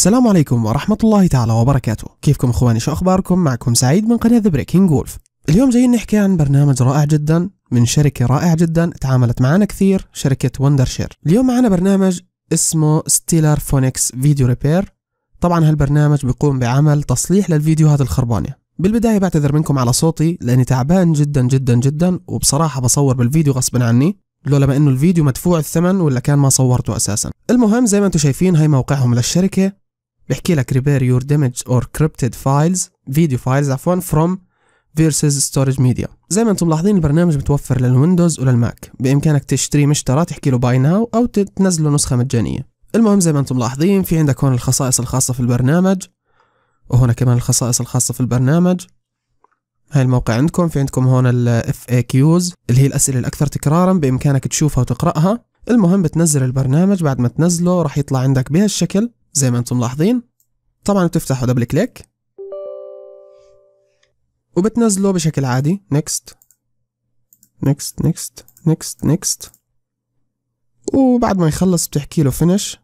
السلام عليكم ورحمة الله تعالى وبركاته كيفكم اخواني شو اخباركم معكم سعيد من قناة ذا Breaking Golf اليوم جايين نحكي عن برنامج رائع جدا من شركة رائعة جدا تعاملت معنا كثير شركة وندرشير اليوم معنا برنامج اسمه ستيلر فونكس فيديو ريبير طبعا هالبرنامج بيقوم بعمل تصليح للفيديوهات الخربانة بالبداية بعتذر منكم على صوتي لأني تعبان جدا جدا جدا وبصراحة بصور بالفيديو غصبا عني لولا ما انه الفيديو مدفوع الثمن ولا كان ما صورته اساسا المهم زي ما انتم شايفين هاي موقعهم للشركه بيحكي لك repair your damaged or corrupted files video files عفوا from versus storage media زي ما انتم ملاحظين البرنامج متوفر للويندوز وللماك بامكانك تشتريه مشترى تحكي له باي ناو او تنزله نسخه مجانيه المهم زي ما انتم ملاحظين في عندك هون الخصائص الخاصه في البرنامج وهنا كمان الخصائص الخاصه في البرنامج هاي الموقع عندكم في عندكم هون ال FAQs اللي هي الأسئلة الأكثر تكرارا بإمكانك تشوفها وتقرأها المهم بتنزل البرنامج بعد ما تنزله راح يطلع عندك بهالشكل زي ما انتم ملاحظين طبعا بتفتحوا دبل كليك وبتنزله بشكل عادي نيكست نيكست نيكست نيكست نيكست وبعد ما يخلص بتحكي له فينش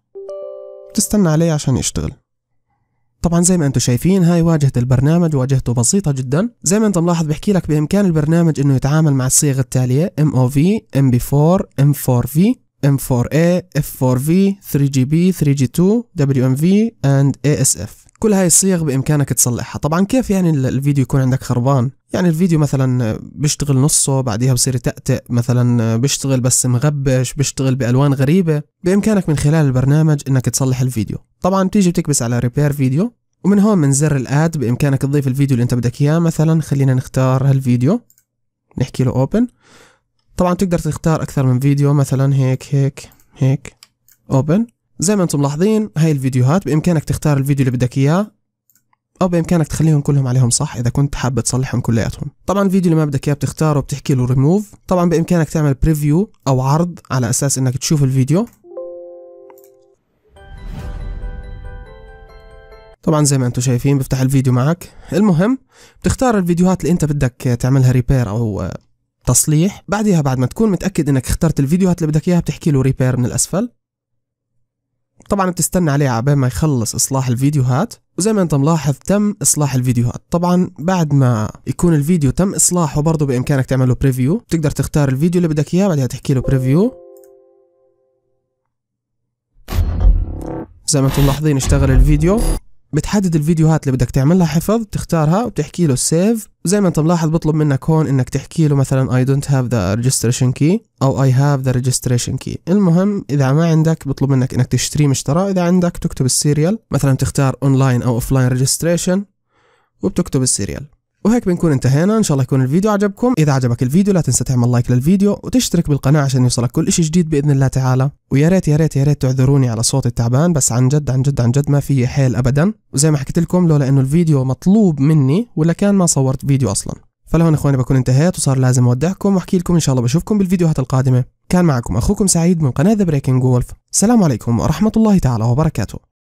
بتستنى عليه عشان يشتغل طبعا زي ما انتم شايفين هاي واجهة البرنامج واجهته بسيطة جدا زي ما انت ملاحظ بحكي لك بامكان البرنامج انه يتعامل مع الصيغ التالية MOV, mb 4 m M4V M4A, F4V, 3GB, 3G2, WMV and ASF كل هاي الصيغ بإمكانك تصلحها طبعا كيف يعني الفيديو يكون عندك خربان يعني الفيديو مثلا بيشتغل نصه بعديها بصير تأتئ مثلا بيشتغل بس مغبش بيشتغل بألوان غريبة بإمكانك من خلال البرنامج إنك تصلح الفيديو طبعا بتيجي بتكبس على ريبير فيديو ومن هون من زر الاد بإمكانك تضيف الفيديو اللي أنت بدك إياه مثلا خلينا نختار هالفيديو نحكي له اوبن طبعا تقدر تختار اكثر من فيديو مثلا هيك هيك هيك اوبن زي ما انتم ملاحظين هاي الفيديوهات بامكانك تختار الفيديو اللي بدك اياه او بامكانك تخليهم كلهم عليهم صح اذا كنت حابب تصلحهم كلياتهم طبعا الفيديو اللي ما بدك اياه بتختاره وبتحكي له ريموف طبعا بامكانك تعمل بريفيو او عرض على اساس انك تشوف الفيديو طبعا زي ما انتم شايفين بفتح الفيديو معك المهم بتختار الفيديوهات اللي انت بدك تعملها ريبير او تصليح بعدها بعد ما تكون متاكد انك اخترت الفيديوهات اللي بدك اياها بتحكي له ريبير من الاسفل طبعا بتستنى عليه عبين ما يخلص اصلاح الفيديوهات وزي ما انت ملاحظ تم اصلاح الفيديوهات طبعا بعد ما يكون الفيديو تم اصلاحه برضه بامكانك تعمل له بريفيو بتقدر تختار الفيديو اللي بدك اياه بعدها تحكي له بريفيو زي ما انتم ملاحظين اشتغل الفيديو بتحدد الفيديوهات اللي بدك تعملها حفظ تختارها وتحكي له سيف وزي ما انت ملاحظ بطلب منك هون انك تحكي له مثلا I don't have the registration key او I have the registration key المهم اذا ما عندك بطلب منك انك تشتريه مشترى اذا عندك تكتب السيريال مثلا تختار اونلاين او اوفلاين registration وبتكتب السيريال وهيك بنكون انتهينا ان شاء الله يكون الفيديو عجبكم اذا عجبك الفيديو لا تنسى تعمل لايك للفيديو وتشترك بالقناه عشان يوصلك كل شيء جديد باذن الله تعالى ويا ريت يا ريت يا ريت تعذروني على صوتي التعبان بس عن جد عن جد عن جد ما في حيل ابدا وزي ما حكيت لكم لولا انه الفيديو مطلوب مني ولا كان ما صورت فيديو اصلا فلهون اخواني بكون انتهيت وصار لازم اودعكم واحكي لكم ان شاء الله بشوفكم بالفيديوهات القادمه كان معكم اخوكم سعيد من قناه ذا بريكنج وولف السلام عليكم ورحمه الله تعالى وبركاته